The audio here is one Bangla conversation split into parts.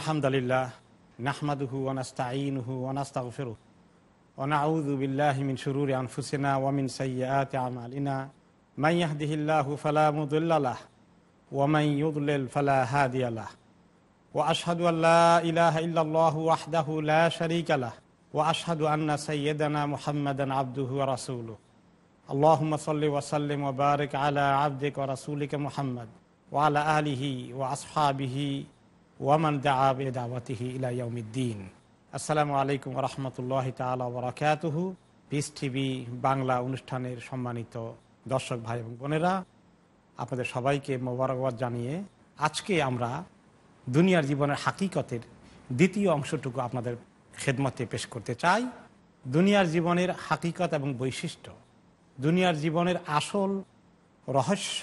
الحمد لله نحمده ونستعينه ونستغفره ونعوذ بالله من شرور أنفسنا ومن سيئات أعمالنا من يهده الله فلا مضل له ومن يضلل فلا هادي له وأشهد أن لا إله إلا الله وحده لا شريك له وأشهد أن سيدنا محمدا عبده ورسوله اللهم صل وسلم وبارك على عبدك ورسولك محمد وعلى آله وأصحابه ওয়ামান দাবে দাওয়াতিহি ইলাইয়াউমিদ্দিন আসসালামু আলাইকুম রহমতুল্লাহ তালা বরাকাতুহ পিস টিভি বাংলা অনুষ্ঠানের সম্মানিত দর্শক ভাই এবং বোনেরা আপনাদের সবাইকে মোবারকবাদ জানিয়ে আজকে আমরা দুনিয়ার জীবনের হাকিকতের দ্বিতীয় অংশটুকু আপনাদের খেদমতে পেশ করতে চাই দুনিয়ার জীবনের হাকিকত এবং বৈশিষ্ট্য দুনিয়ার জীবনের আসল রহস্য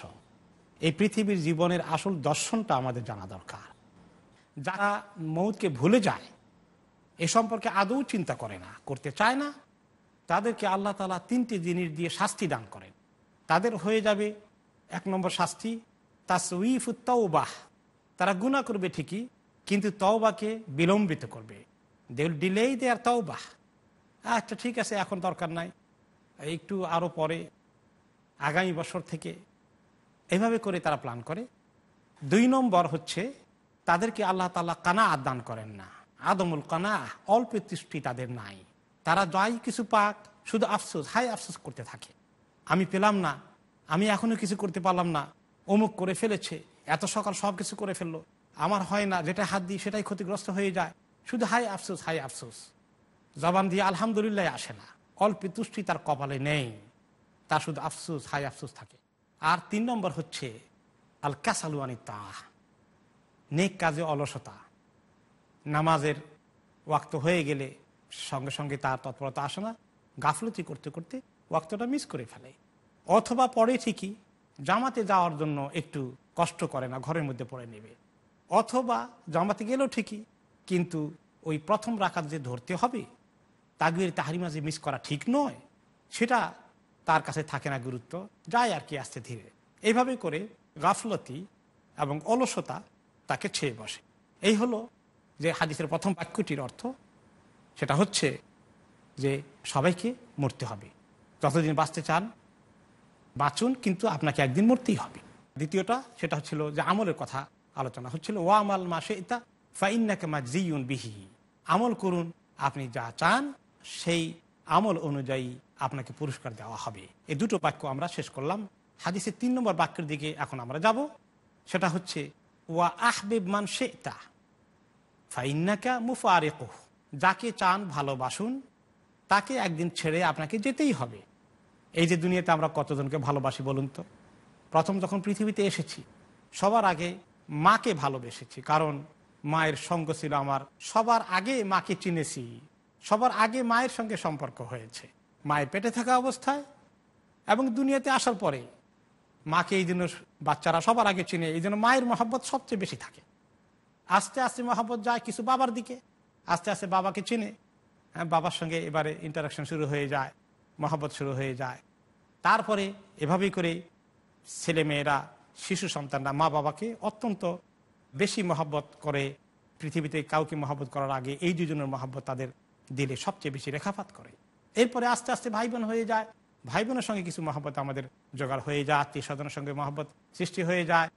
এই পৃথিবীর জীবনের আসল দর্শনটা আমাদের জানা দরকার যারা মৌতকে ভুলে যায় এ সম্পর্কে আদৌ চিন্তা করে না করতে চায় না তাদেরকে আল্লাহ তালা তিনটি জিনিস দিয়ে শাস্তি দান করেন তাদের হয়ে যাবে এক নম্বর শাস্তি তাসউফ তওবাহ তারা গুণা করবে ঠিকই কিন্তু তওবাকে বিলম্বিত করবে দে উইল ডিলেই দে আর তওবাহ আচ্ছা ঠিক আছে এখন দরকার নাই একটু আরও পরে আগামী বছর থেকে এভাবে করে তারা প্ল্যান করে দুই নম্বর হচ্ছে তাদেরকে আল্লাহ তালা কানা দান করেন না আদমুল কানা অল্প তৃষ্টি তাদের নাই তারা যাই কিছু পাক শুধু আফসোস হাই আফসোস করতে থাকে আমি পেলাম না আমি এখনো কিছু করতে পারলাম না অমুক করে ফেলেছে এত সকাল সব কিছু করে ফেললো আমার হয় না যেটা হাত দিই সেটাই ক্ষতিগ্রস্ত হয়ে যায় শুধু হাই আফসোস হাই আফসোস জবান দিয়ে আলহামদুলিল্লাহ আসে না অল্প তুষ্টি তার কপালে নেই তা শুধু আফসোস হাই আফসোস থাকে আর তিন নম্বর হচ্ছে আল ক্যাসালুয়ানি তাহ নেক কাজে অলসতা নামাজের ওয়াক্ত হয়ে গেলে সঙ্গে সঙ্গে তার তৎপরতা আসে না গাফলতি করতে করতে ওয়াক্তটা মিস করে ফেলে অথবা পরে ঠিকই জামাতে যাওয়ার জন্য একটু কষ্ট করে না ঘরের মধ্যে পড়ে নেবে অথবা জামাতে গেলেও ঠিকই কিন্তু ওই প্রথম রাখাত যে ধরতে হবে তাগুয়ের তাহারি যে মিস করা ঠিক নয় সেটা তার কাছে থাকে না গুরুত্ব যায় আর কি আসতে ধীরে এইভাবে করে গাফলতি এবং অলসতা তাকে ছেয়ে বসে এই হলো যে হাদিসের প্রথম বাক্যটির অর্থ সেটা হচ্ছে যে সবাইকে মরতে হবে যতদিন বাঁচতে চান বাঁচুন কিন্তু আপনাকে একদিন মরতেই হবে দ্বিতীয়টা সেটা হচ্ছিল যে আমলের কথা আলোচনা হচ্ছিল ও আমাল মাসে ইতা ফাইনাকে মা জিউন বিহি আমল করুন আপনি যা চান সেই আমল অনুযায়ী আপনাকে পুরস্কার দেওয়া হবে এই দুটো বাক্য আমরা শেষ করলাম হাদিসের তিন নম্বর বাক্যের দিকে এখন আমরা যাব সেটা হচ্ছে ওয়া আহবিব মান শেতা ফাইন্নাকা মুফারেকুহ যাকে চান ভালোবাসুন তাকে একদিন ছেড়ে আপনাকে যেতেই হবে এই যে দুনিয়াতে আমরা কতজনকে ভালোবাসি বলুন তো প্রথম যখন পৃথিবীতে এসেছি সবার আগে মাকে ভালোবেসেছি কারণ মায়ের সঙ্গ ছিল আমার সবার আগে মাকে চিনেছি সবার আগে মায়ের সঙ্গে সম্পর্ক হয়েছে মায়ের পেটে থাকা অবস্থায় এবং দুনিয়াতে আসার পরে মাকে এই জন্য বাচ্চারা সবার আগে চিনে এই জন্য মায়ের মহব্বত সবচেয়ে বেশি থাকে আস্তে আস্তে মহব্বত যায় কিছু বাবার দিকে আস্তে আস্তে বাবাকে চিনে হ্যাঁ, বাবার সঙ্গে এবারে ইন্টারাকশন শুরু হয়ে যায় মহব্বত শুরু হয়ে যায় তারপরে এভাবেই করে ছেলেমেয়েরা শিশু সন্তানরা মা বাবাকে অত্যন্ত বেশি মহব্বত করে পৃথিবীতে কাউকে মহব্বত করার আগে এই দুজনের মহব্বত তাদের দিলে সবচেয়ে বেশি রেখাপাত করে এরপরে আস্তে আস্তে ভাই বোন হয়ে যায় ভাই বোনের সঙ্গে কিছু মহব্বত আমাদের জোগাড় হয়ে যায় আত্মীয় স্বজনের সঙ্গে মহব্বত সৃষ্টি হয়ে যায়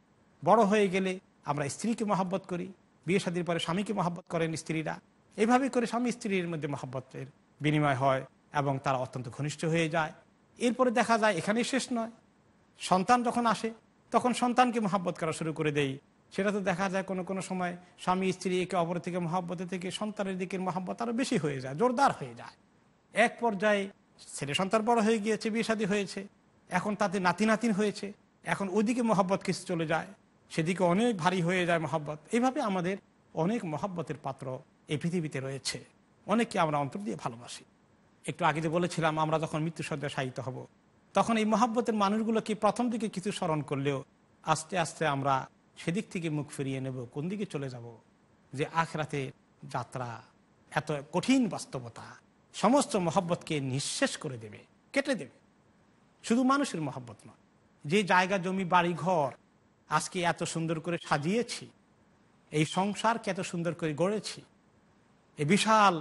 বড় হয়ে গেলে আমরা স্ত্রীকে মহব্বত করি বিয়ে শাদীর পরে স্বামীকে মহব্বত করেন স্ত্রীরা এভাবে করে স্বামী স্ত্রীর মধ্যে মহব্বতের বিনিময় হয় এবং তারা অত্যন্ত ঘনিষ্ঠ হয়ে যায় এরপরে দেখা যায় এখানেই শেষ নয় সন্তান যখন আসে তখন সন্তানকে মহব্বত করা শুরু করে দেই সেটা তো দেখা যায় কোনো কোনো সময় স্বামী স্ত্রী একে অপর থেকে মহব্বতের থেকে সন্তানের দিকের মহব্বত আরও বেশি হয়ে যায় জোরদার হয়ে যায় এক পর্যায়ে ছেলে সন্তান বড় হয়ে গিয়েছে বিয়ে শাদী হয়েছে এখন তাতে নাতি নাতিন হয়েছে এখন ওদিকে মহব্বত কিছু চলে যায় সেদিকে অনেক ভারী হয়ে যায় মহব্বত এইভাবে আমাদের অনেক মহব্বতের পাত্র এই পৃথিবীতে রয়েছে অনেককে আমরা অন্তর দিয়ে ভালোবাসি একটু আগে যে বলেছিলাম আমরা যখন মৃত্যুসজ্জা সাহিত হব তখন এই মহাব্বতের মানুষগুলোকে প্রথম দিকে কিছু স্মরণ করলেও আস্তে আস্তে আমরা সেদিক থেকে মুখ ফিরিয়ে নেব কোন দিকে চলে যাব যে আখরাতে যাত্রা এত কঠিন বাস্তবতা সমস্ত মহব্বতকে নিঃশেষ করে দেবে কেটে দেবে শুধু মানুষের মহব্বত নয় যে জায়গা জমি বাড়ি ঘর আজকে এত সুন্দর করে সাজিয়েছি এই সংসারকে এত সুন্দর করে গড়েছি এই বিশাল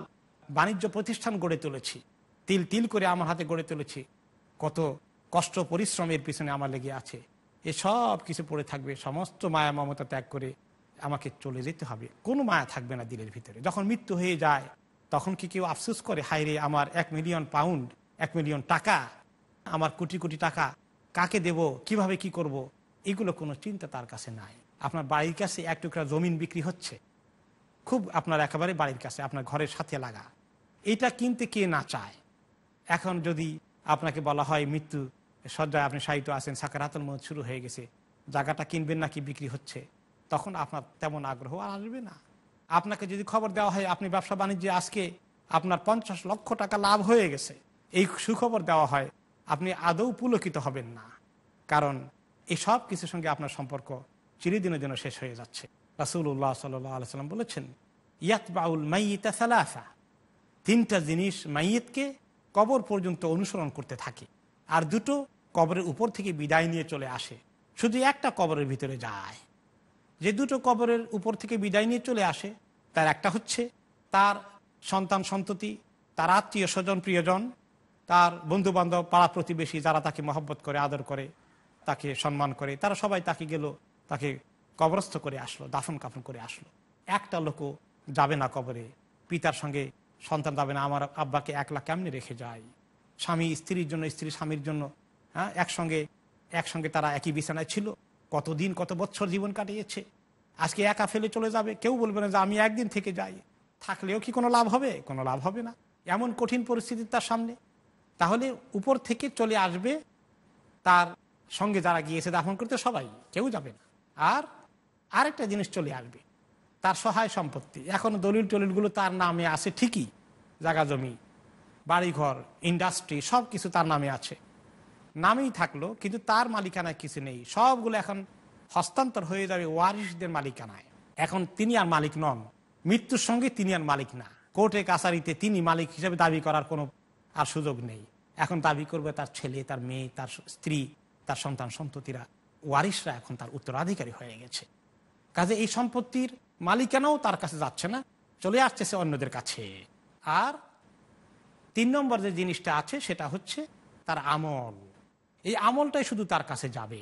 বাণিজ্য প্রতিষ্ঠান গড়ে তুলেছি তিল তিল করে আমার হাতে গড়ে তুলেছি কত কষ্ট পরিশ্রমের পিছনে আমার লেগে আছে এ সব কিছু পড়ে থাকবে সমস্ত মায়া মমতা ত্যাগ করে আমাকে চলে যেতে হবে কোনো মায়া থাকবে না দিলের ভিতরে যখন মৃত্যু হয়ে যায় তখন কি কেউ আফসুস করে হাইরে আমার এক মিলিয়ন পাউন্ড এক মিলিয়ন টাকা আমার কোটি কোটি টাকা কাকে দেব কিভাবে কি করব। এগুলো কোনো চিন্তা তার কাছে নাই আপনার বাড়ির কাছে এক টুকরা জমিন বিক্রি হচ্ছে খুব আপনার একেবারে বাড়ির কাছে আপনার ঘরের সাথে লাগা এটা কিনতে কে না চায় এখন যদি আপনাকে বলা হয় মৃত্যু সজ্জায় আপনি সাহিত্য আছেন সাকারাতন মত শুরু হয়ে গেছে জায়গাটা কিনবেন নাকি বিক্রি হচ্ছে তখন আপনার তেমন আগ্রহ আর আসবে না আপনাকে যদি খবর দেওয়া হয় আপনি ব্যবসা বাণিজ্যে আজকে আপনার পঞ্চাশ লক্ষ টাকা লাভ হয়ে গেছে এই সুখবর দেওয়া হয় আপনি আদৌ পুলকিত হবেন না কারণ এই সব কিছুর সঙ্গে আপনার সম্পর্ক চিরদিনের জন্য শেষ হয়ে যাচ্ছে রাসুল্লাহ সাল্লাম বলেছেন ইয়াত বাউল মাইতা সালাফা তিনটা জিনিস মাইয়েতকে কবর পর্যন্ত অনুসরণ করতে থাকে আর দুটো কবরের উপর থেকে বিদায় নিয়ে চলে আসে শুধু একটা কবরের ভিতরে যায় যে দুটো কবরের উপর থেকে বিদায় নিয়ে চলে আসে তার একটা হচ্ছে তার সন্তান সন্ততি তার আত্মীয় স্বজন প্রিয়জন তার বন্ধুবান্ধব পাড়া প্রতিবেশী যারা তাকে মহব্বত করে আদর করে তাকে সম্মান করে তারা সবাই তাকে গেল তাকে কবরস্থ করে আসলো দাফন কাফন করে আসলো একটা লোকও যাবে না কবরে পিতার সঙ্গে সন্তান যাবে না আমার আব্বাকে একলা কেমনে রেখে যায় স্বামী স্ত্রীর জন্য স্ত্রী স্বামীর জন্য হ্যাঁ একসঙ্গে একসঙ্গে তারা একই বিছানায় ছিল কতদিন কত বছর জীবন কাটিয়েছে আজকে একা ফেলে চলে যাবে কেউ বলবে না যে আমি একদিন থেকে যাই থাকলেও কি কোনো লাভ হবে কোনো লাভ হবে না এমন কঠিন পরিস্থিতি তার সামনে তাহলে উপর থেকে চলে আসবে তার সঙ্গে যারা গিয়েছে দাফন করতে সবাই কেউ যাবে না আর আরেকটা জিনিস চলে আসবে তার সহায় সম্পত্তি এখন দলিল টলিলগুলো তার নামে আছে ঠিকই জাগা জমি বাড়িঘর ইন্ডাস্ট্রি সব কিছু তার নামে আছে নামেই থাকলো কিন্তু তার মালিকানায় কিছু নেই সবগুলো এখন হস্তান্তর হয়ে যাবে ওয়ারিসদের মালিকানায় এখন তিনি আর মালিক নন মৃত্যুর সঙ্গে তিনি আর মালিক না কোর্টে কাছারিতে তিনি মালিক হিসেবে দাবি করার কোনো আর সুযোগ নেই এখন দাবি করবে তার ছেলে তার মেয়ে তার স্ত্রী তার সন্তান সন্ততিরা ওয়ারিসরা এখন তার উত্তরাধিকারী হয়ে গেছে কাজে এই সম্পত্তির মালিকানাও তার কাছে যাচ্ছে না চলে আসছে সে অন্যদের কাছে আর তিন নম্বর যে জিনিসটা আছে সেটা হচ্ছে তার আমল এই আমলটাই শুধু তার কাছে যাবে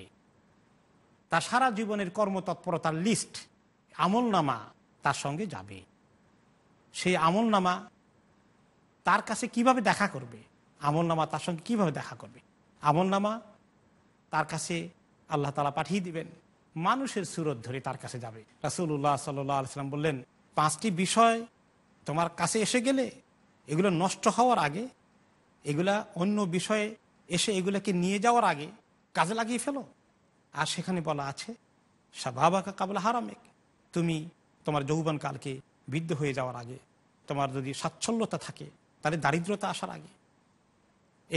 তার সারা জীবনের কর্মতৎপরতার লিস্ট আমলনামা তার সঙ্গে যাবে সেই আমলনামা তার কাছে কিভাবে দেখা করবে আমলনামা তার সঙ্গে কিভাবে দেখা করবে আমলনামা তার কাছে আল্লাহ তালা পাঠিয়ে দিবেন মানুষের সুরত ধরে তার কাছে যাবে রাসুল্লাহ সাল্লাম বললেন পাঁচটি বিষয় তোমার কাছে এসে গেলে এগুলো নষ্ট হওয়ার আগে এগুলা অন্য বিষয়ে এসে এগুলোকে নিয়ে যাওয়ার আগে কাজে লাগিয়ে ফেলো আর সেখানে বলা আছে বাবাকা কাবলা হারামেক তুমি তোমার যৌবনকালকে বৃদ্ধ হয়ে যাওয়ার আগে তোমার যদি স্বাচ্ছল্যতা থাকে তাহলে দারিদ্রতা আসার আগে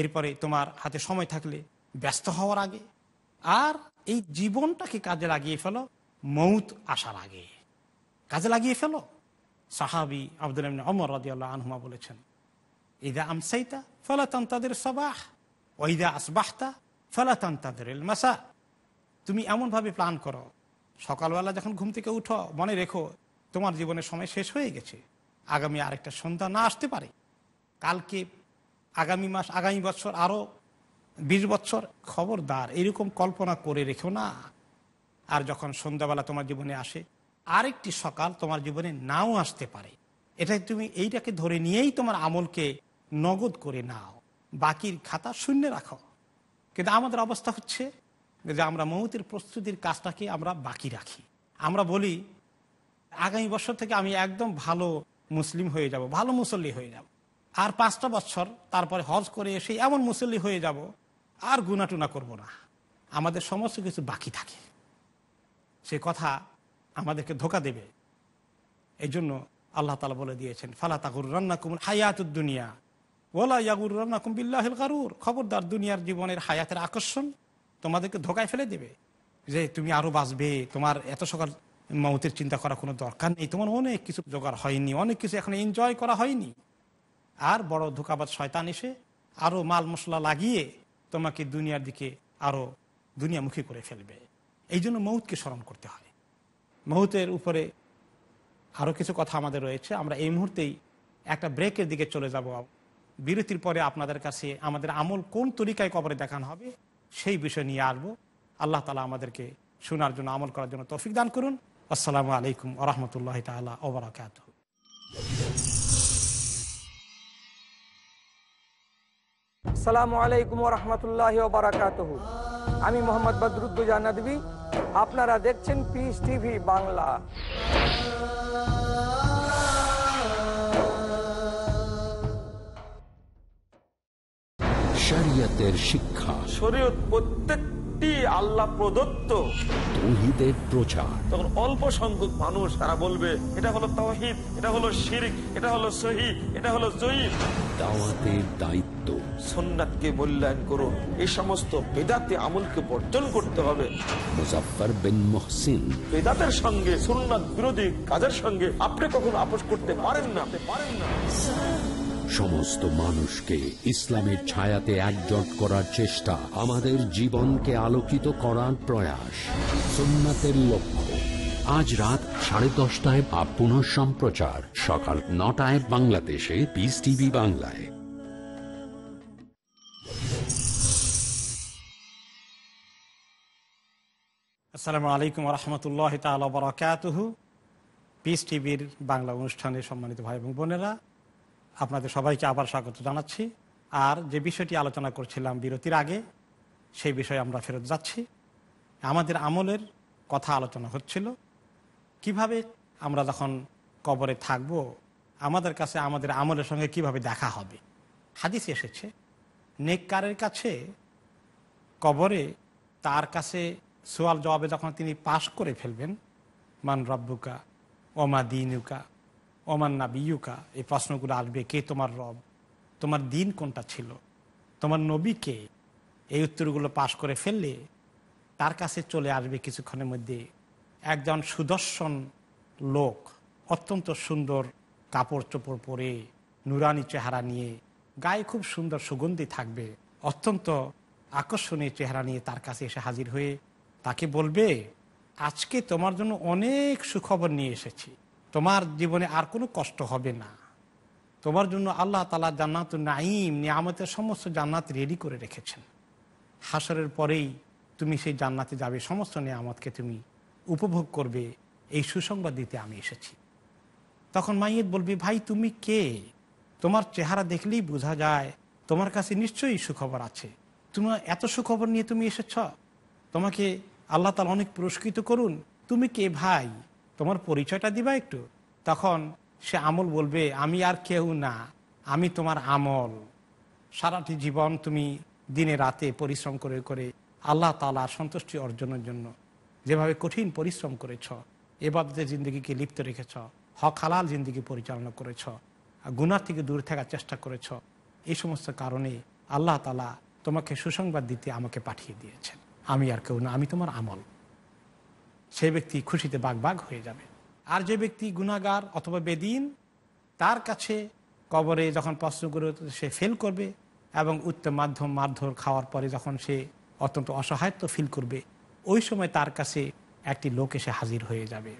এরপরে তোমার হাতে সময় থাকলে ব্যস্ত হওয়ার আগে আর এই জীবনটাকে কাজে লাগিয়ে ফেলো মৌত আসার আগে কাজে লাগিয়ে ফেলো সাহাবি আব্দুল আমর রাজিয়াল্লাহ আনহুমা বলেছেন ইদা আমসাইতা ফলাতন তাদের সবাহ ওইদা আসবাহতা ফেলাতান তাদের মাসা তুমি এমনভাবে প্ল্যান করো সকালবেলা যখন ঘুম থেকে উঠো মনে রেখো তোমার জীবনের সময় শেষ হয়ে গেছে আগামী আরেকটা সন্ধ্যা না আসতে পারে কালকে আগামী মাস আগামী বছর আরও বিশ বছর খবরদার এরকম কল্পনা করে রেখো না আর যখন সন্ধ্যাবেলা তোমার জীবনে আসে আরেকটি সকাল তোমার জীবনে নাও আসতে পারে এটা তুমি এইটাকে ধরে নিয়েই তোমার আমলকে নগদ করে নাও বাকির খাতা শূন্য রাখো কিন্তু আমাদের অবস্থা হচ্ছে যে আমরা মৌতির প্রস্তুতির কাজটাকে আমরা বাকি রাখি আমরা বলি আগামী বছর থেকে আমি একদম ভালো মুসলিম হয়ে যাব ভালো মুসল্লি হয়ে যাব আর পাঁচটা বছর তারপরে হজ করে এসে এমন মুসল্লি হয়ে যাব আর গুনাটুনা করব না আমাদের সমস্ত কিছু বাকি থাকে সে কথা আমাদেরকে ধোকা দেবে এই জন্য আল্লাহ তালা বলে দিয়েছেন ফালা তাকুর রান্না কুমুর হায়াতুদ্দুনিয়া ওলা ইয়াগুর বিল্লাহিল গারুর খবরদার দুনিয়ার জীবনের হায়াতের আকর্ষণ তোমাদেরকে ধোকায় ফেলে দেবে যে তুমি আরও বাঁচবে তোমার এত সকাল মৌতের চিন্তা করা কোনো দরকার নেই তোমার অনেক কিছু জোগাড় হয়নি অনেক কিছু এখন এনজয় করা হয়নি আর বড় ধোকাবাদ শয়তান এসে আরও মাল মশলা লাগিয়ে তোমাকে দুনিয়ার দিকে আরও দুনিয়ামুখী করে ফেলবে এই জন্য মৌতকে স্মরণ করতে হয় মৌতের উপরে আরও কিছু কথা আমাদের রয়েছে আমরা এই মুহূর্তেই একটা ব্রেকের দিকে চলে যাব বিরতির পরে আপনাদের কাছে আমাদের আমল কোন তরিকায় কবরে দেখানো হবে সেই বিষয় নিয়ে আসবো আল্লাহ তালা আমাদেরকে শোনার জন্য আমল করার জন্য তৌফিক দান করুন আসসালামু আলাইকুম আহমতুল্লাহ তালা ওবরাকাত সালামু আলাইকুম রহমতুল্লাহ বারাকাত আমি মোহাম্মদ বদরুদ্দুজা আপনারা দেখছেন পিস টিভি বাংলা শরিয়তের শিক্ষা শরীয়ত প্রত্যেকটি আল্লাহ প্রদত্ত তৌহিদের প্রচার তখন অল্প সংখ্যক মানুষ তারা বলবে এটা হলো তহিদ এটা হলো শিরিক এটা হলো সহি এটা হলো জয়ীফ দাওয়াতের দায়িত্ব করুন সমস্ত আমলকে বর্জন করতে হবে সঙ্গে সন্ন্যাত বিরোধী কাজের সঙ্গে আপনি কখনো আপোষ করতে পারেন না পারেন না সমস্ত মানুষকে ইসলামের ছায়াতে একজট করার চেষ্টা আমাদের জীবনকে আলোকিত করার প্রয়াস সোমনাথের লক্ষ্য আজ রাত সাড়ে দশটায় বা পুনঃ সম্প্রচার সকাল নটায় বাংলাদেশে পিস টিভি বাংলায় আসসালামু আলাইকুম রহমতুল্লাহ তাল বরাকাতহ পিস টিভির বাংলা অনুষ্ঠানে সম্মানিত ভাই এবং বোনেরা আপনাদের সবাইকে আবার স্বাগত জানাচ্ছি আর যে বিষয়টি আলোচনা করছিলাম বিরতির আগে সেই বিষয়ে আমরা ফেরত যাচ্ছি আমাদের আমলের কথা আলোচনা হচ্ছিল কিভাবে আমরা যখন কবরে থাকব আমাদের কাছে আমাদের আমলের সঙ্গে কিভাবে দেখা হবে হাদিস এসেছে নেককারের কাছে কবরে তার কাছে সোয়াল জবাবে যখন তিনি পাশ করে ফেলবেন মান রব্বুকা ওমা দিনুকা না বিয়ুকা এই প্রশ্নগুলো আসবে কে তোমার রব তোমার দিন কোনটা ছিল তোমার নবী কে এই উত্তরগুলো পাশ করে ফেললে তার কাছে চলে আসবে কিছুক্ষণের মধ্যে একজন সুদর্শন লোক অত্যন্ত সুন্দর কাপড় চোপড় পরে নুরানি চেহারা নিয়ে গায়ে খুব সুন্দর সুগন্ধি থাকবে অত্যন্ত আকর্ষণীয় চেহারা নিয়ে তার কাছে এসে হাজির হয়ে তাকে বলবে আজকে তোমার জন্য অনেক সুখবর নিয়ে এসেছি তোমার জীবনে আর কোনো কষ্ট হবে না তোমার জন্য আল্লাহ তালা জান্নাত নাইম নিয়ামতের সমস্ত জান্নাত রেডি করে রেখেছেন হাসরের পরেই তুমি সেই জান্নাতে যাবে সমস্ত নিয়ামতকে তুমি উপভোগ করবে এই সুসংবাদ দিতে আমি এসেছি তখন মাইয়ের বলবি ভাই তুমি কে তোমার চেহারা দেখলেই বোঝা যায় তোমার কাছে নিশ্চয়ই সুখবর আছে তুমি এত সুখবর নিয়ে তুমি এসেছ তোমাকে আল্লাহ তালা অনেক পুরস্কৃত করুন তুমি কে ভাই তোমার পরিচয়টা দিবা একটু তখন সে আমল বলবে আমি আর কেউ না আমি তোমার আমল সারাটি জীবন তুমি দিনে রাতে পরিশ্রম করে করে আল্লাহ তালা সন্তুষ্টি অর্জনের জন্য যেভাবে কঠিন পরিশ্রম করেছ এবাদতে জিন্দগিকে লিপ্ত রেখেছ হক হালাল জিন্দগি পরিচালনা করেছ গুনার থেকে দূরে থাকার চেষ্টা করেছ এই সমস্ত কারণে আল্লাহ তালা তোমাকে সুসংবাদ দিতে আমাকে পাঠিয়ে দিয়েছেন আমি আর কেউ না আমি তোমার আমল সে ব্যক্তি খুশিতে বাগবাগ হয়ে যাবে আর যে ব্যক্তি গুণাগার অথবা বেদিন তার কাছে কবরে যখন প্রশ্ন করে সে ফেল করবে এবং উত্তম মাধ্যম মারধর খাওয়ার পরে যখন সে অত্যন্ত অসহায়ত্ব ফিল করবে ওই সময় তার কাছে একটি লোক এসে হাজির হয়ে যাবে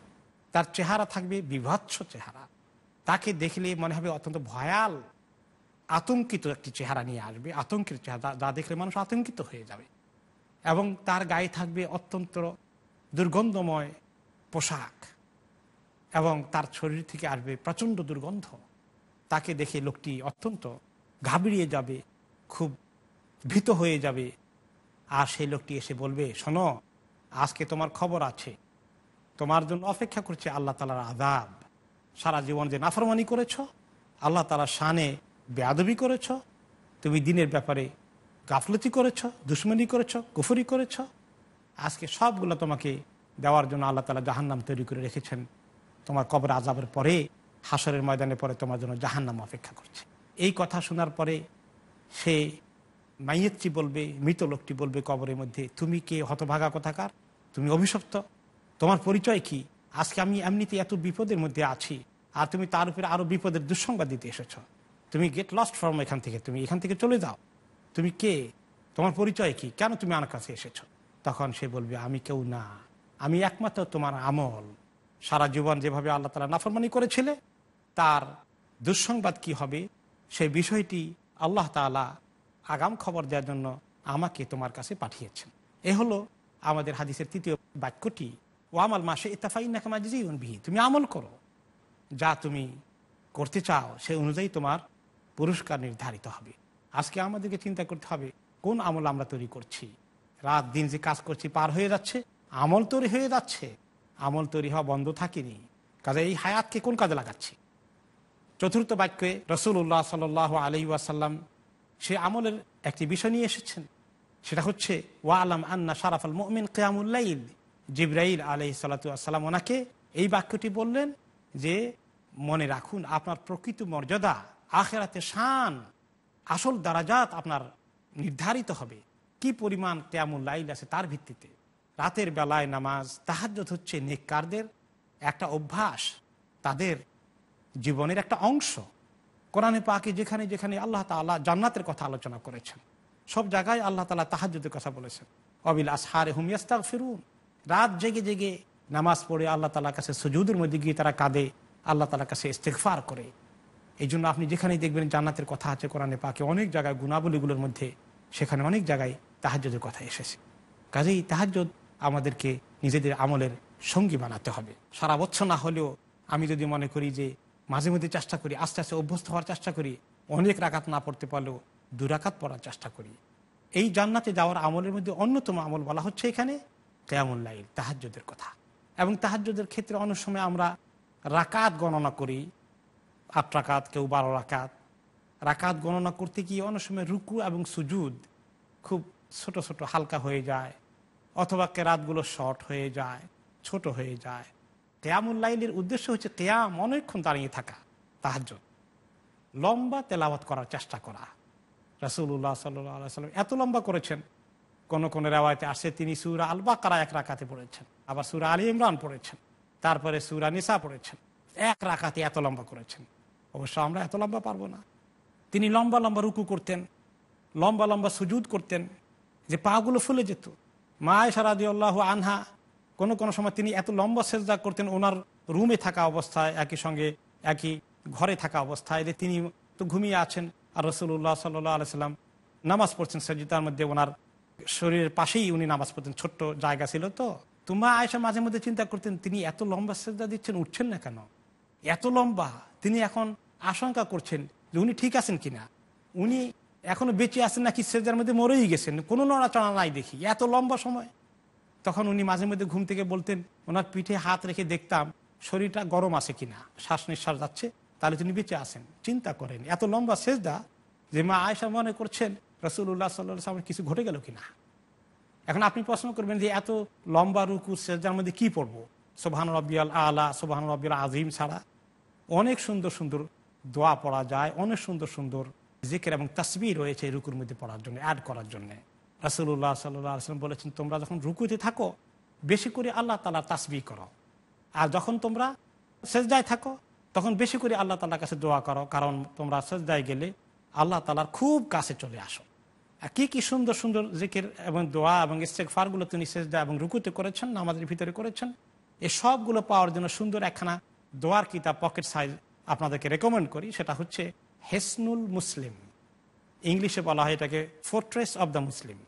তার চেহারা থাকবে বিভৎস চেহারা তাকে দেখলে মনে হবে অত্যন্ত ভয়াল আতঙ্কিত একটি চেহারা নিয়ে আসবে আতঙ্কের চেহারা যা দেখলে মানুষ আতঙ্কিত হয়ে যাবে এবং তার গায়ে থাকবে অত্যন্ত দুর্গন্ধময় পোশাক এবং তার শরীর থেকে আসবে প্রচণ্ড দুর্গন্ধ তাকে দেখে লোকটি অত্যন্ত ঘাবড়িয়ে যাবে খুব ভীত হয়ে যাবে আর সেই লোকটি এসে বলবে শোনো আজকে তোমার খবর আছে তোমার জন্য অপেক্ষা করছে আল্লাহ তালার আদাব সারা জীবন যে নাফরমানি করেছ আল্লাহ তালার শানে বেয়াদবি করেছ তুমি দিনের ব্যাপারে গাফলতি করেছ দুশ্মনী করেছ কুফরি করেছ আজকে সবগুলো তোমাকে দেওয়ার জন্য আল্লাহ তালা জাহান্নাম তৈরি করে রেখেছেন তোমার কবর আজাবের পরে হাসরের ময়দানে পরে তোমার জন্য জাহান্নাম অপেক্ষা করছে এই কথা শোনার পরে সে মাইয়েচ্ছি বলবে মৃত লোকটি বলবে কবরের মধ্যে তুমি কে হতভাগা কথাকার তুমি অভিশপ্ত তোমার পরিচয় কি আজকে আমি এমনিতে এত বিপদের মধ্যে আছি আর তুমি তার উপরে আরও বিপদের দুঃসংবাদ দিতে এসেছ তুমি গেট লস্ট ফ্রম এখান থেকে তুমি এখান থেকে চলে যাও তুমি কে তোমার পরিচয় কি কেন তুমি আমার কাছে এসেছো তখন সে বলবে আমি কেউ না আমি একমাত্র তোমার আমল সারা জীবন যেভাবে আল্লাহ তালা নাফরমানি করেছিলে তার দুঃসংবাদ কি হবে সেই বিষয়টি আল্লাহ তালা আগাম খবর দেওয়ার জন্য আমাকে তোমার কাছে পাঠিয়েছেন এ হলো আমাদের হাদিসের তৃতীয় বাক্যটি ও আমাল মাসে ইত্তাফাইনাকমাজিউন বিহি তুমি আমল করো যা তুমি করতে চাও সেই অনুযায়ী তোমার পুরস্কার নির্ধারিত হবে আজকে আমাদেরকে চিন্তা করতে হবে কোন আমল আমরা তৈরি করছি রাত দিন যে কাজ করছি পার হয়ে যাচ্ছে আমল তৈরি হয়ে যাচ্ছে আমল তৈরি হওয়া বন্ধ থাকেনি কাজে এই হায়াতকে কোন কাজে লাগাচ্ছি চতুর্থ বাক্যে রসুল্লাহ সাল আলি ওয়াসাল্লাম সে আমলের একটি বিষয় নিয়ে এসেছেন সেটা হচ্ছে ওয়া আলাম আন্না সারাফাল মোমিন কেয়ামুল্লাইল জিব্রাইল আলহি সাল্লাম ওনাকে এই বাক্যটি বললেন যে মনে রাখুন আপনার প্রকৃত মর্যাদা আখেরাতে শান আসল দারাজাত আপনার নির্ধারিত হবে কি পরিমাণ কেমন লাইল আছে তার ভিত্তিতে রাতের বেলায় নামাজ তাহাজত হচ্ছে নিকারদের একটা অভ্যাস তাদের জীবনের একটা অংশ কোরআনে পাকে যেখানে যেখানে আল্লাহ তালা জান্নাতের কথা আলোচনা করেছেন সব জায়গায় আল্লাহ তালা তাহাজুদের কথা বলেছেন অবিল আসহারে হুমিয়াস্তাক ফিরুন রাত জেগে জেগে নামাজ পড়ে আল্লাহ তালার কাছে সুজুদের মধ্যে গিয়ে তারা কাঁদে আল্লাহ তালার কাছে ইস্তেকফার করে এই জন্য আপনি যেখানেই দেখবেন জান্নাতের কথা আছে কোরআনে পাকে অনেক জায়গায় গুণাবলীগুলোর মধ্যে সেখানে অনেক জায়গায় তাহাজের কথা এসেছে কাজেই তাহাজ আমাদেরকে নিজেদের আমলের সঙ্গী বানাতে হবে সারা বছর না হলেও আমি যদি মনে করি যে মাঝে মধ্যে চেষ্টা করি আস্তে আস্তে অভ্যস্ত হওয়ার চেষ্টা করি অনেক রাকাত না পড়তে পারলেও দুরাকাত পড়ার চেষ্টা করি এই জান্নাতে যাওয়ার আমলের মধ্যে অন্যতম আমল বলা হচ্ছে এখানে কেমন লাইল তাহাজ্যদের কথা এবং তাহাজ্যদের ক্ষেত্রে অনেক সময় আমরা রাকাত গণনা করি আট রাকাত কেউ বারো রাকাত রাকাত গণনা করতে গিয়ে অনেক সময় রুকু এবং সুজুদ খুব ছোট ছোট হালকা হয়ে যায় অথবা কেরাতগুলো শর্ট হয়ে যায় ছোট হয়ে যায় কেয়ামুল্লাইলের উদ্দেশ্য হচ্ছে কেয়াম অনেকক্ষণ দাঁড়িয়ে থাকা তাহাজ লম্বা তেলাওয়াত করার চেষ্টা করা রাসুল্লাহ সাল্লাম এত লম্বা করেছেন কোন কোন রেওয়ায়তে আসে তিনি সুরা আলবা কারা এক রাখাতে পড়েছেন আবার সুরা আলী ইমরান পড়েছেন তারপরে সুরা নিসা পড়েছেন এক রাখাতে এত লম্বা করেছেন অবশ্য আমরা এত লম্বা পারবো না তিনি লম্বা লম্বা রুকু করতেন লম্বা লম্বা সুজুদ করতেন যে পাগুলো ফুলে যেত মা সারাদি আল্লাহ আনহা কোনো কোনো সময় তিনি এত লম্বা সেজদা করতেন ওনার রুমে থাকা অবস্থায় একই সঙ্গে একই ঘরে থাকা অবস্থায় যে তিনি তো ঘুমিয়ে আছেন আর রসুল্লাহ সাল্লাহ আলাইসাল্লাম নামাজ পড়ছেন সেজদার মধ্যে ওনার শরীরের পাশেই উনি নামাজ পড়তেন ছোট্ট জায়গা ছিল তো তোমা আয়সা মাঝে মধ্যে চিন্তা করতেন তিনি এত লম্বা সেজদা দিচ্ছেন উঠছেন না কেন এত লম্বা তিনি এখন আশঙ্কা করছেন যে উনি ঠিক আছেন কিনা উনি এখনো বেঁচে আছেন নাকি সেজার মধ্যে মরেই গেছেন কোনো নড়াচড়া নাই দেখি এত লম্বা সময় তখন উনি মাঝে মধ্যে ঘুম থেকে বলতেন ওনার পিঠে হাত রেখে দেখতাম শরীরটা গরম আছে কিনা শ্বাস নিঃশ্বাস যাচ্ছে তাহলে তিনি বেঁচে আসেন চিন্তা করেন এত লম্বা সেজদা যে মা আয়সা মনে করছেন রসুল্লাহ সাল্লাম কিছু ঘটে গেল কিনা এখন আপনি প্রশ্ন করবেন যে এত লম্বা রুকু সেজদার মধ্যে কি পড়বো সোভান রব্বিয়াল আলা সোভান রবিয়াল আজিম ছাড়া অনেক সুন্দর সুন্দর দোয়া পড়া যায় অনেক সুন্দর সুন্দর জিকের এবং তাসবি রয়েছে রুকুর মধ্যে পড়ার জন্য অ্যাড করার জন্য রাসুল্লাহ সাল্লাম বলেছেন তোমরা যখন রুকুতে থাকো বেশি করে আল্লাহ তালা তাসবি করো আর যখন তোমরা সেজদায় থাকো তখন বেশি করে আল্লাহ তালার কাছে দোয়া করো কারণ তোমরা সেজদায় গেলে আল্লাহ তালার খুব কাছে চলে আসো আর কী কী সুন্দর সুন্দর জিকের এবং দোয়া এবং ফারগুলো তিনি সেজদা এবং রুকুতে করেছেন আমাদের ভিতরে করেছেন এই সবগুলো পাওয়ার জন্য সুন্দর একখানা দোয়ার কিতাব পকেট সাইজ আপনাদেরকে রেকমেন্ড করি সেটা হচ্ছে হেসনুল মুসলিম ইংলিশে বলা হয় এটাকে fortress of the Muslim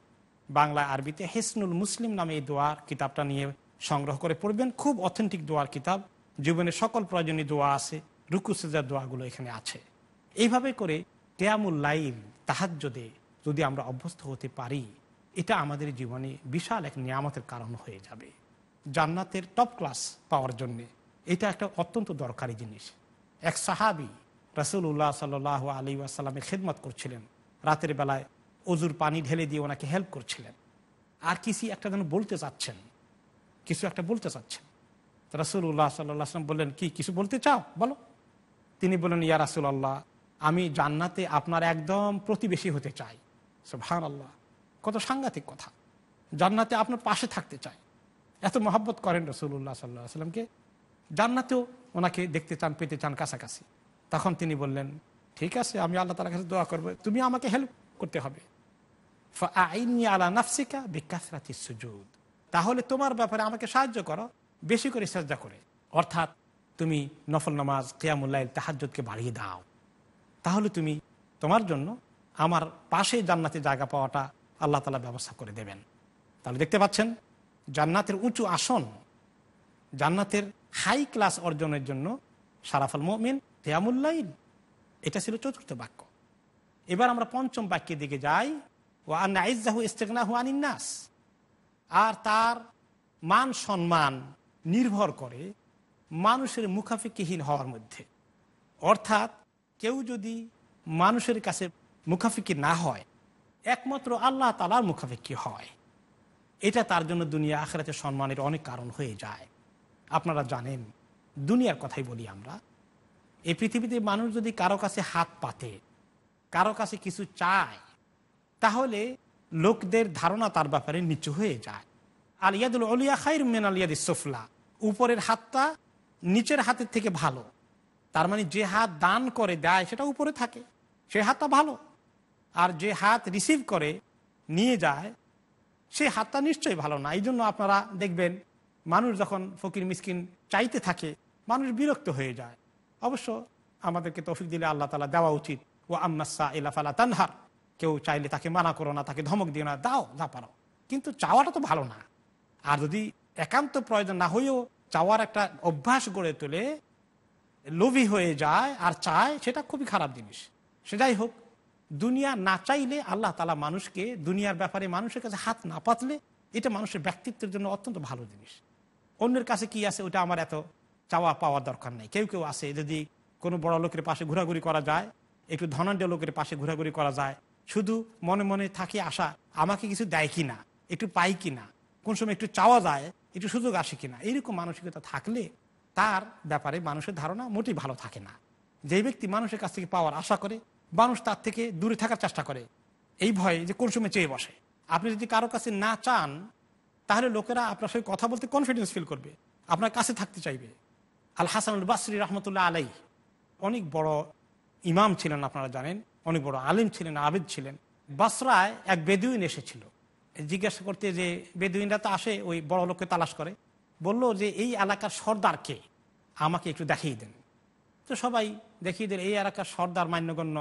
Bangla আরবিতে হেসনুল মুসলিম নামে এই দোয়ার কিতাবটা নিয়ে সংগ্রহ করে পড়বেন খুব অথেন্টিক দোয়ার কিতাব জীবনের সকল প্রয়োজনীয় দোয়া আছে রুকু সেজার দোয়াগুলো এখানে আছে এইভাবে করে কেয়ামুল লাইল তাহাজ্যদে যদি আমরা অভ্যস্ত হতে পারি এটা আমাদের জীবনে বিশাল এক নিয়ামতের কারণ হয়ে যাবে জান্নাতের টপ ক্লাস পাওয়ার জন্যে এটা একটা অত্যন্ত দরকারি জিনিস এক সাহাবি রাসুল উল্লাহ সাল আলী আসাল্লামের খেদমত করছিলেন রাতের বেলায় অজুর পানি ঢেলে দিয়ে ওনাকে হেল্প করছিলেন আর কিছু একটা যেন বলতে চাচ্ছেন কিছু একটা বলতে চাচ্ছেন রাসুল উল্লাহ সাল্লাম বললেন কি কিছু বলতে চাও বলো তিনি বললেন ইয়া রাসুল আল্লাহ আমি জান্নাতে আপনার একদম প্রতিবেশী হতে চাই সুহান আল্লাহ কত সাংঘাতিক কথা জান্নাতে আপনার পাশে থাকতে চাই এত মহাব্বত করেন রসুল্লাহ সাল্লাহ আসলামকে জান্নাতেও ওনাকে দেখতে চান পেতে চান কাছাকাছি তখন তিনি বললেন ঠিক আছে আমি আল্লাহ তালার কাছে দোয়া করবো তুমি আমাকে হেল্প করতে হবে তাহলে তোমার ব্যাপারে আমাকে সাহায্য করো বেশি করে সাজা করে অর্থাৎ তুমি নফল নামাজ কিয়ামুল্লাহ তাহাজকে বাড়িয়ে দাও তাহলে তুমি তোমার জন্য আমার পাশে জান্নাতে জায়গা পাওয়াটা আল্লাহ তালা ব্যবস্থা করে দেবেন তাহলে দেখতে পাচ্ছেন জান্নাতের উঁচু আসন জান্নাতের হাই ক্লাস অর্জনের জন্য সারাফল মমিন কেয়ামুল্লাইন এটা ছিল চতুর্থ বাক্য এবার আমরা পঞ্চম বাক্যের দিকে যাই ও আন্নাইজাহু ইস্তেকনাহু আনিন্নাস আর তার মান সম্মান নির্ভর করে মানুষের মুখাফিকিহীন হওয়ার মধ্যে অর্থাৎ কেউ যদি মানুষের কাছে মুখাফিকি না হয় একমাত্র আল্লাহ তালার মুখাফিকি হয় এটা তার জন্য দুনিয়া আখেরাতে সম্মানের অনেক কারণ হয়ে যায় আপনারা জানেন দুনিয়ার কথাই বলি আমরা এই পৃথিবীতে মানুষ যদি কারো কাছে হাত পাতে কারো কাছে কিছু চায় তাহলে লোকদের ধারণা তার ব্যাপারে নিচু হয়ে যায় ইয়াদুল অলিয়া খাইর মেন আলিয়াদ সোফলা উপরের হাতটা নিচের হাতের থেকে ভালো তার মানে যে হাত দান করে দেয় সেটা উপরে থাকে সে হাতটা ভালো আর যে হাত রিসিভ করে নিয়ে যায় সে হাতটা নিশ্চয়ই ভালো না এই জন্য আপনারা দেখবেন মানুষ যখন ফকির মিসকিন চাইতে থাকে মানুষ বিরক্ত হয়ে যায় অবশ্য আমাদেরকে তফিক দিলে আল্লাহ তালা দেওয়া উচিত ও আম্মাসা ইলা ফালা তানহার কেউ চাইলে তাকে মানা করো না তাকে ধমক দিও না দাও না পারো কিন্তু চাওয়াটা তো ভালো না আর যদি একান্ত প্রয়োজন না হয়েও চাওয়ার একটা অভ্যাস গড়ে তোলে লোভী হয়ে যায় আর চায় সেটা খুবই খারাপ জিনিস সে যাই হোক দুনিয়া না চাইলে আল্লাহ তালা মানুষকে দুনিয়ার ব্যাপারে মানুষের কাছে হাত না পাতলে এটা মানুষের ব্যক্তিত্বের জন্য অত্যন্ত ভালো জিনিস অন্যের কাছে কি আছে ওটা আমার এত চাওয়া পাওয়ার দরকার নেই কেউ কেউ আছে যদি কোনো বড় লোকের পাশে ঘোরাঘুরি করা যায় একটু ধনাঢ্য লোকের পাশে ঘোরাঘুরি করা যায় শুধু মনে মনে থাকে আশা আমাকে কিছু দেয় কি না একটু পাই কি না কোন সময় একটু চাওয়া যায় একটু সুযোগ আসে কি না এইরকম মানসিকতা থাকলে তার ব্যাপারে মানুষের ধারণা মোটেই ভালো থাকে না যে ব্যক্তি মানুষের কাছ থেকে পাওয়ার আশা করে মানুষ তার থেকে দূরে থাকার চেষ্টা করে এই ভয়ে যে কোন সময় চেয়ে বসে আপনি যদি কারো কাছে না চান তাহলে লোকেরা আপনার সঙ্গে কথা বলতে কনফিডেন্স ফিল করবে আপনার কাছে থাকতে চাইবে আল হাসানুল বাসরি রহমতুল্লাহ আলাই অনেক বড় ইমাম ছিলেন আপনারা জানেন অনেক বড় আলিম ছিলেন আবেদ ছিলেন বাসরায় এক বেদুইন এসেছিল জিজ্ঞাসা করতে যে বেদুইনরা তো আসে ওই বড় লোককে তালাশ করে বলল যে এই এলাকার সর্দার কে আমাকে একটু দেখিয়ে দেন তো সবাই দেখিয়ে দিল এই এলাকার সর্দার মান্যগণ্য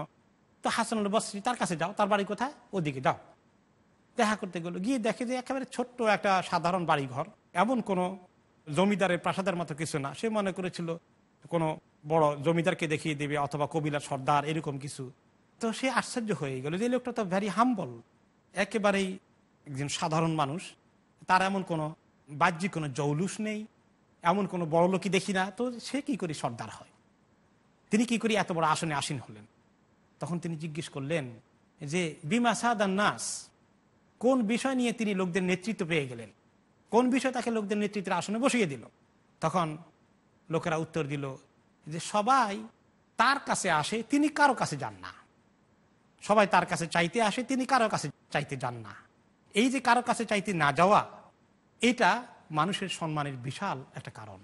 তো হাসানুল বাসরি তার কাছে যাও তার বাড়ি কোথায় ওদিকে যাও দেখা করতে গেলো গিয়ে দেখে যে একেবারে ছোট্ট একটা সাধারণ বাড়ি ঘর এমন কোনো জমিদারের প্রাসাদের মতো কিছু না সে মনে করেছিল কোনো বড় জমিদারকে দেখিয়ে দেবে অথবা কবিলার সর্দার এরকম কিছু তো সে আশ্চর্য হয়ে গেল যে লোকটা তো ভ্যারি হাম্বল একেবারেই একজন সাধারণ মানুষ তার এমন কোনো বাহ্যিক কোনো জৌলুস নেই এমন কোনো বড় লোকই দেখি না তো সে কি করে সর্দার হয় তিনি কি করে এত বড় আসনে আসীন হলেন তখন তিনি জিজ্ঞেস করলেন যে বিমা সাদ নাস কোন বিষয় নিয়ে তিনি লোকদের নেতৃত্ব পেয়ে গেলেন কোন বিষয় তাকে লোকদের নেতৃত্বের আসনে বসিয়ে দিল তখন লোকেরা উত্তর দিল যে সবাই তার কাছে আসে তিনি কারো কাছে যান না সবাই তার কাছে চাইতে আসে তিনি কারো কাছে চাইতে যান না এই যে কারো কাছে চাইতে না যাওয়া এটা মানুষের সম্মানের বিশাল একটা কারণ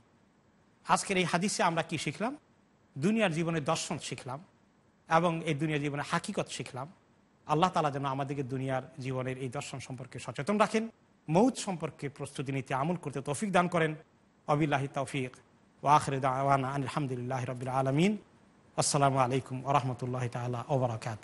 আজকের এই হাদিসে আমরা কি শিখলাম দুনিয়ার জীবনে দর্শন শিখলাম এবং এই দুনিয়ার জীবনে হাকিকত শিখলাম আল্লাহ তালা যেন আমাদেরকে দুনিয়ার জীবনের এই দর্শন সম্পর্কে সচেতন রাখেন মৌত সম্পর্কে প্রস্তুতি নিতে আমল করতে তৌফিক দান করেন অবিল্লাহি তৌফিক ওয়াখরে দাওয়ান আলহামদুলিল্লাহ রবিল আলমিন আসসালামু আলাইকুম আহমতুল্লাহ তালা ওবরাকাত